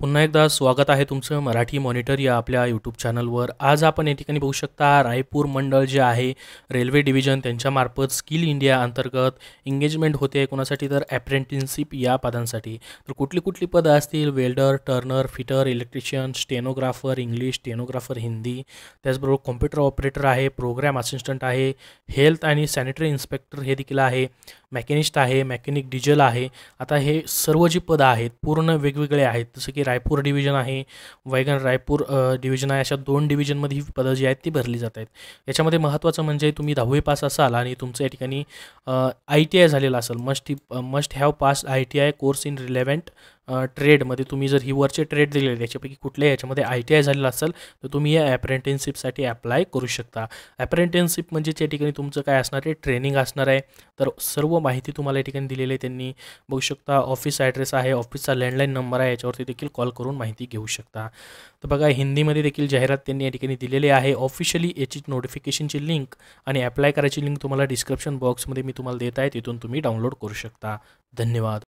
पुन्हा एकदा स्वागत आहे तुमचं मराठी मॉनिटर या आपल्या यूट्यूब चॅनलवर आज आपण या ठिकाणी बघू शकता रायपूर मंडळ जे आहे रेल्वे डिव्हिजन त्यांच्यामार्फत स्किल इंडिया अंतर्गत एंगेजमेंट होते कोणासाठी तर ॲप्रेंटिनशिप या पदांसाठी तर कुठली कुठली पदं असतील welder turner fitter electrician stenographer English stenographer Hindi त्याचबरोबर कॉम्प्युटर ऑपरेटर आहे प्रोग्रॅम असिस्टंट आहे हेल्थ आणि सॅनिटरी इन्स्पेक्टर हे देखील आहे मेकॅनिस्ट आहे मॅकॅनिक डिझेल आहे आता हे सर्व जी पदं आहेत पूर्ण वेगवेगळे आहेत जसं की रायपूर डिव्हिजन आहे वैगन रायपूर डिव्हिजन आहे अशा दोन डिव्हिजनमध्ये ही पदं जी आहेत ती भरली जात आहेत याच्यामध्ये महत्त्वाचं म्हणजे तुम्ही दहावी पास असाल आणि तुमचं या ठिकाणी आय टी आय झालेलं असेल must must have pass I T I course in relevant ट्रेडमध्ये तुम्ही जर ही वरचे ट्रेड दिलेले याच्यापैकी कुठल्याही याच्यामध्ये आय टी आय झालेलं असेल तर तुम्ही या ॲप्रेंटेनशिपसाठी अप्लाय करू शकता ॲप्रेंटेनशिप म्हणजे त्या ठिकाणी तुमचं काय असणार आहे ट्रेनिंग असणार आहे तर सर्व माहिती तुम्हाला या ठिकाणी दिलेली आहे त्यांनी बघू शकता ऑफिस ॲड्रेस आहे ऑफिसचा लँडलाईन नंबर आहे याच्यावरती देखील कॉल करून माहिती घेऊ शकता तर बघा हिंदीमध्ये देखील जाहिरात त्यांनी या ठिकाणी दिलेली आहे ऑफिशियली याची नोटिफिकेशनची लिंक आणि अप्लाय करायची लिंक तुम्हाला डिस्क्रिप्शन बॉक्समध्ये मी तुम्हाला देत आहे तिथून तुम्ही डाउनलोड करू शकता धन्यवाद